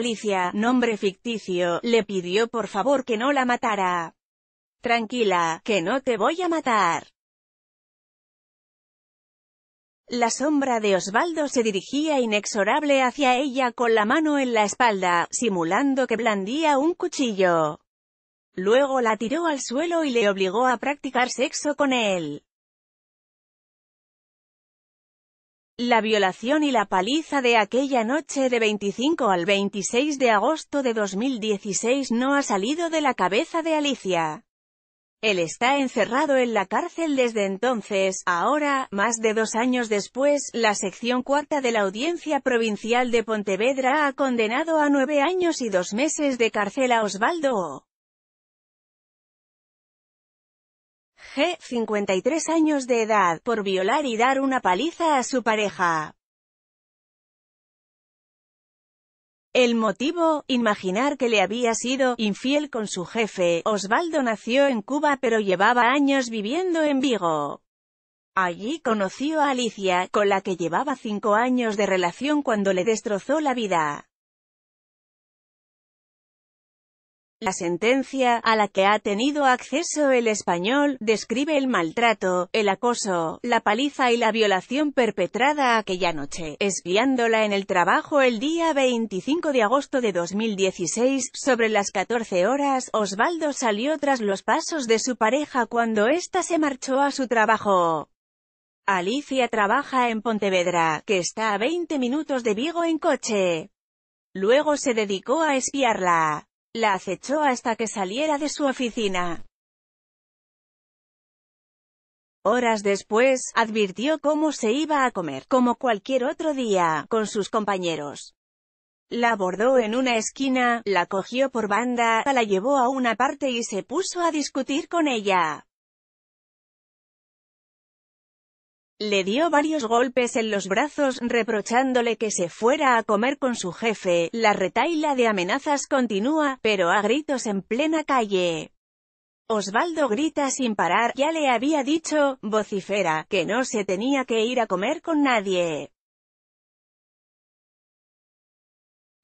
Alicia, nombre ficticio, le pidió por favor que no la matara. Tranquila, que no te voy a matar. La sombra de Osvaldo se dirigía inexorable hacia ella con la mano en la espalda, simulando que blandía un cuchillo. Luego la tiró al suelo y le obligó a practicar sexo con él. La violación y la paliza de aquella noche de 25 al 26 de agosto de 2016 no ha salido de la cabeza de Alicia. Él está encerrado en la cárcel desde entonces, ahora, más de dos años después, la sección cuarta de la Audiencia Provincial de Pontevedra ha condenado a nueve años y dos meses de cárcel a Osvaldo. G, 53 años de edad, por violar y dar una paliza a su pareja. El motivo, imaginar que le había sido infiel con su jefe. Osvaldo nació en Cuba pero llevaba años viviendo en Vigo. Allí conoció a Alicia, con la que llevaba cinco años de relación cuando le destrozó la vida. La sentencia, a la que ha tenido acceso el español, describe el maltrato, el acoso, la paliza y la violación perpetrada aquella noche, espiándola en el trabajo el día 25 de agosto de 2016, sobre las 14 horas, Osvaldo salió tras los pasos de su pareja cuando ésta se marchó a su trabajo. Alicia trabaja en Pontevedra, que está a 20 minutos de Vigo en coche. Luego se dedicó a espiarla. La acechó hasta que saliera de su oficina. Horas después, advirtió cómo se iba a comer, como cualquier otro día, con sus compañeros. La abordó en una esquina, la cogió por banda, la llevó a una parte y se puso a discutir con ella. Le dio varios golpes en los brazos, reprochándole que se fuera a comer con su jefe. La retaila de amenazas continúa, pero a gritos en plena calle. Osvaldo grita sin parar, ya le había dicho, vocifera, que no se tenía que ir a comer con nadie.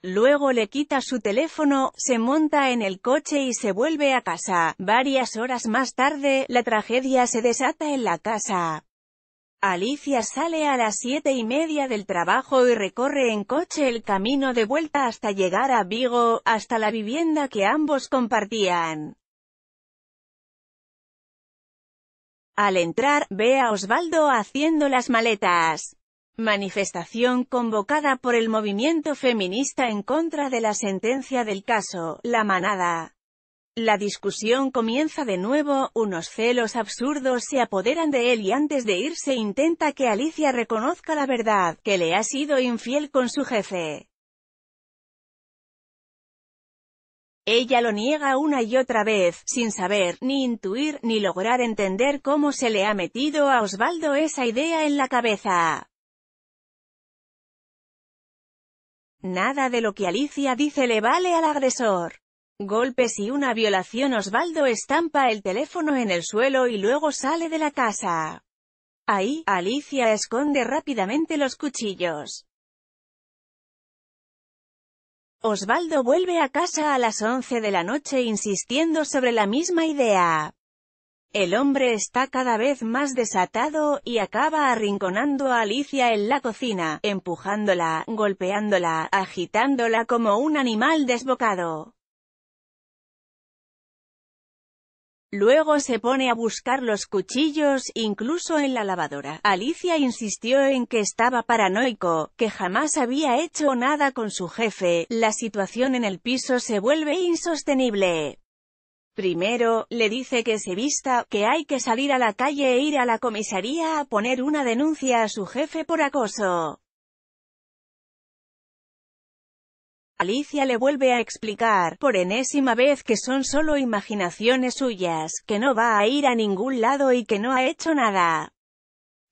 Luego le quita su teléfono, se monta en el coche y se vuelve a casa. Varias horas más tarde, la tragedia se desata en la casa. Alicia sale a las siete y media del trabajo y recorre en coche el camino de vuelta hasta llegar a Vigo, hasta la vivienda que ambos compartían. Al entrar, ve a Osvaldo haciendo las maletas. Manifestación convocada por el movimiento feminista en contra de la sentencia del caso, La Manada. La discusión comienza de nuevo, unos celos absurdos se apoderan de él y antes de irse intenta que Alicia reconozca la verdad, que le ha sido infiel con su jefe. Ella lo niega una y otra vez, sin saber, ni intuir, ni lograr entender cómo se le ha metido a Osvaldo esa idea en la cabeza. Nada de lo que Alicia dice le vale al agresor golpes y una violación Osvaldo estampa el teléfono en el suelo y luego sale de la casa. Ahí, Alicia esconde rápidamente los cuchillos. Osvaldo vuelve a casa a las 11 de la noche insistiendo sobre la misma idea. El hombre está cada vez más desatado, y acaba arrinconando a Alicia en la cocina, empujándola, golpeándola, agitándola como un animal desbocado. Luego se pone a buscar los cuchillos, incluso en la lavadora. Alicia insistió en que estaba paranoico, que jamás había hecho nada con su jefe. La situación en el piso se vuelve insostenible. Primero, le dice que se vista, que hay que salir a la calle e ir a la comisaría a poner una denuncia a su jefe por acoso. Alicia le vuelve a explicar, por enésima vez que son solo imaginaciones suyas, que no va a ir a ningún lado y que no ha hecho nada.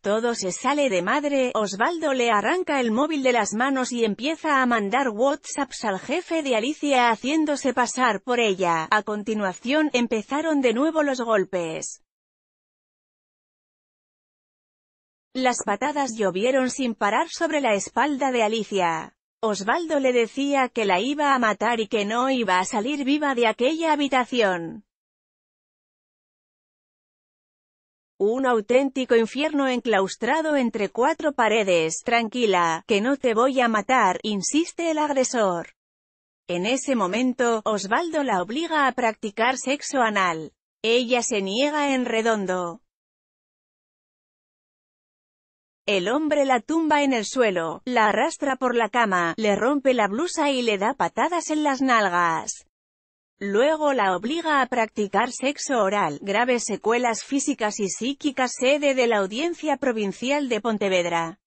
Todo se sale de madre, Osvaldo le arranca el móvil de las manos y empieza a mandar WhatsApps al jefe de Alicia haciéndose pasar por ella. A continuación, empezaron de nuevo los golpes. Las patadas llovieron sin parar sobre la espalda de Alicia. Osvaldo le decía que la iba a matar y que no iba a salir viva de aquella habitación. Un auténtico infierno enclaustrado entre cuatro paredes, tranquila, que no te voy a matar, insiste el agresor. En ese momento, Osvaldo la obliga a practicar sexo anal. Ella se niega en redondo. El hombre la tumba en el suelo, la arrastra por la cama, le rompe la blusa y le da patadas en las nalgas. Luego la obliga a practicar sexo oral, graves secuelas físicas y psíquicas sede de la Audiencia Provincial de Pontevedra.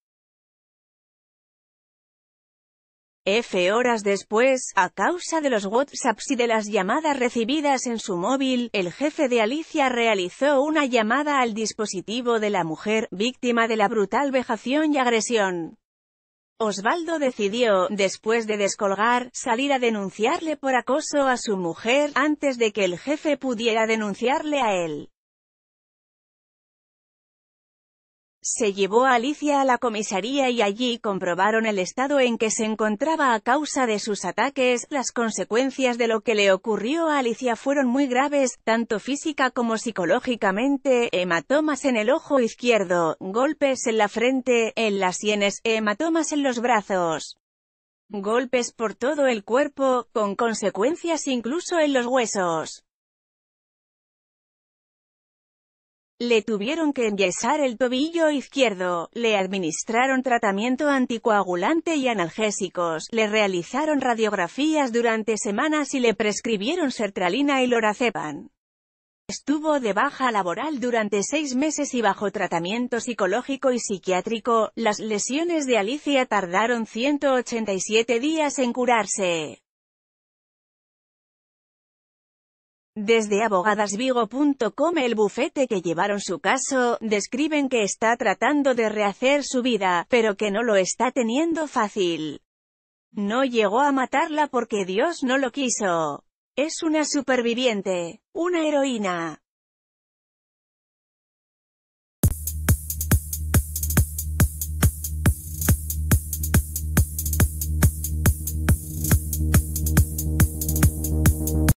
F horas después, a causa de los WhatsApps y de las llamadas recibidas en su móvil, el jefe de Alicia realizó una llamada al dispositivo de la mujer, víctima de la brutal vejación y agresión. Osvaldo decidió, después de descolgar, salir a denunciarle por acoso a su mujer, antes de que el jefe pudiera denunciarle a él. Se llevó a Alicia a la comisaría y allí comprobaron el estado en que se encontraba a causa de sus ataques. Las consecuencias de lo que le ocurrió a Alicia fueron muy graves, tanto física como psicológicamente, hematomas en el ojo izquierdo, golpes en la frente, en las sienes, hematomas en los brazos, golpes por todo el cuerpo, con consecuencias incluso en los huesos. Le tuvieron que enyesar el tobillo izquierdo, le administraron tratamiento anticoagulante y analgésicos, le realizaron radiografías durante semanas y le prescribieron sertralina y lorazepam. Estuvo de baja laboral durante seis meses y bajo tratamiento psicológico y psiquiátrico, las lesiones de Alicia tardaron 187 días en curarse. Desde abogadasvigo.com el bufete que llevaron su caso, describen que está tratando de rehacer su vida, pero que no lo está teniendo fácil. No llegó a matarla porque Dios no lo quiso. Es una superviviente, una heroína.